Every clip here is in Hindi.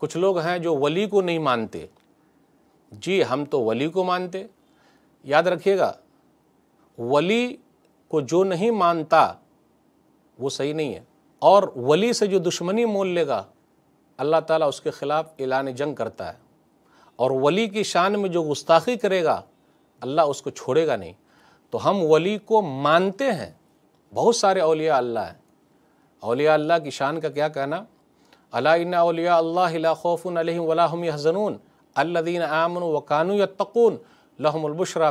कुछ लोग हैं जो वली को नहीं मानते जी हम तो वली को मानते याद रखिएगा वली को जो नहीं मानता वो सही नहीं है और वली से जो दुश्मनी मोल लेगा अल्लाह ताला उसके ख़िलाफ़ एलान जंग करता है और वली की शान में जो गुस्ताखी करेगा अल्लाह उसको छोड़ेगा नहीं तो हम वली को मानते हैं बहुत सारे अलिया अल्लाह हैं अलिया अल्लाह की शान का क्या कहना अलाफ़ुन यहजनून अल्लादीन आमन वकानू यत्तकून लहमलबुशरा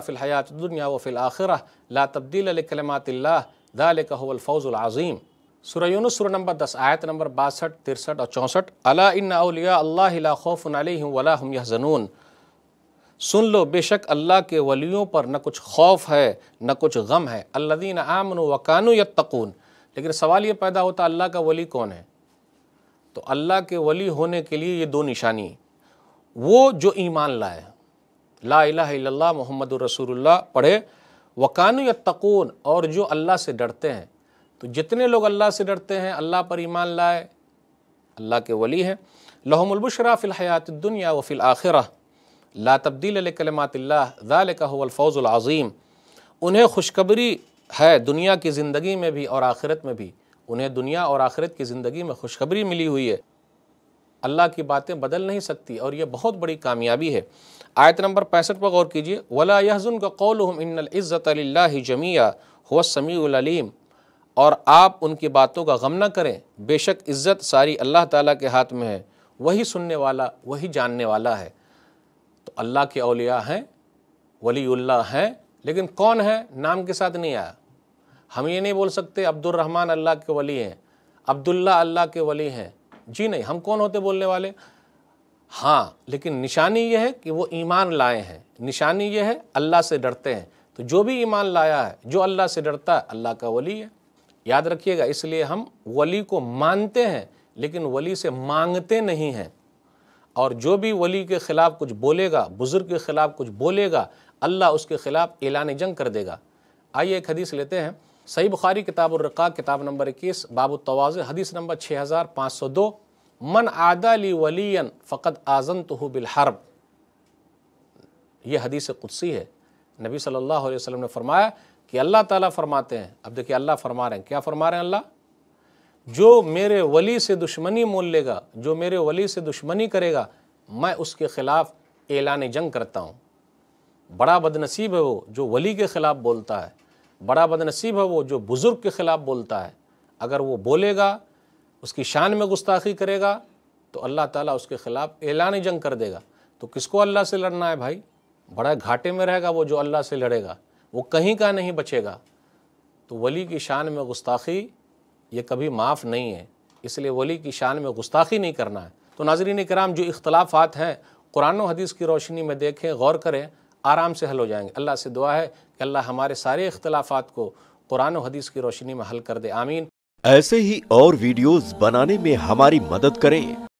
दुनिया व फिल आखिर ला तब्दील कलमातिल्ला दालफ़ौज़ुलज़ीम सुरयन सुर नंबर दस आयत नंबर बासठ तिरसठ और चौंसठ अला सुन लो बेशक अल्लाह के वलियों पर न कुछ खौफ है न कुछ गम है अल्लादीन आमन वकानू यत्तकून लेकिन सवाल ये पैदा होता अल्लाह का वली कौन है तो अल्लाह के वली होने के लिए ये दो निशानी वो जो ईमान लाए ला इला मोहम्मद रसूलुल्लाह पढ़े वकान तकून और जो अल्लाह से डरते हैं तो जितने लोग अल्लाह से डरते हैं अल्लाह पर ईमान लाए अल्लाह के वली हैं लहमुलबशरा फ़िलहयात दुनिया व फिल आखिर ला तब्दील कलमातफ़ौज़ाज़ीम उन्हें खुशखबरी है दुनिया की ज़िंदगी में भी और आखिरत में भी उन्हें दुनिया और आखिरत की ज़िंदगी में खुशखबरी मिली हुई है अल्लाह की बातें बदल नहीं सकती और यह बहुत बड़ी कामयाबी है आयत नंबर पैंसठ पर गौर कीजिए वला यहजुन का कौल इज़्ज़त जमिया हुआ समीम और आप उनकी बातों का गम ना करें बेशक इज़्ज़त सारी अल्लाह ताला के हाथ में है वही सुनने वाला वही जानने वाला है तो अल्लाह के अलिया हैं वली हैं लेकिन कौन है नाम के साथ नहीं आया हम ये नहीं बोल सकते अब्दुलरहमान अल्लाह के वली हैं अब्दुल्ला अल्लाह के वली हैं जी नहीं हम कौन होते बोलने वाले हाँ लेकिन निशानी यह है कि वो ईमान लाए हैं निशानी यह है अल्लाह से डरते हैं तो जो भी ईमान लाया है जो अल्लाह से डरता है अल्लाह का वली है याद रखिएगा इसलिए हम वली को मानते हैं लेकिन वली से मांगते नहीं हैं और जो भी वली के ख़िलाफ़ कुछ बोलेगा बुज़ुर्ग के ख़िलाफ़ कुछ बोलेगा अल्लाह उसके ख़िलाफ़ एलान जंग कर देगा आइए एक हदीस लेते हैं सही बुखारी किताब रक़ा किताब नंबर इक्कीस बाबू तोज़ हदीस नंबर छः हज़ार पाँच सौ दो मन आदा ली वलियन फ़कत आज़न तो बिलहरब यह हदीस कुदसी है नबी सल्लल्लाहु अलैहि वसल्लम ने फरमाया कि अल्लाह ताला फरमाते हैं अब देखिए अल्लाह फरमा रहे हैं क्या फरमा रहे हैं अल्लाह जो मेरे वली से दुश्मनी मोल लेगा जो मेरे वली से दुश्मनी करेगा मैं उसके ख़िलाफ़ एलान जंग करता हूँ बड़ा बदनसीब है वो जो वली के ख़िलाफ़ बोलता है बड़ा बदनसीब है वो जो बुज़ुर्ग के ख़िलाफ़ बोलता है अगर वो बोलेगा उसकी शान में गुस्ताखी करेगा तो अल्लाह ताला उसके ख़िलाफ़ ऐलान जंग कर देगा तो किसको अल्लाह से लड़ना है भाई बड़ा घाटे में रहेगा वो जो अल्लाह से लड़ेगा वो कहीं का नहीं बचेगा तो वली की शान में गुस्ताखी ये कभी माफ़ नहीं है इसलिए वली की शान में गुस्ताखी नहीं करना है तो नाजरीन कराम जो इख्तलाफात हैं कुरान हदीस की रोशनी में देखें गौर करें आराम से हल हो जाएंगे अल्लाह से दुआ है अल्लाह हमारे सारे अख्तलाफात को कुरान हदीस की रोशनी में हल कर दे आमीन ऐसे ही और वीडियोस बनाने में हमारी मदद करें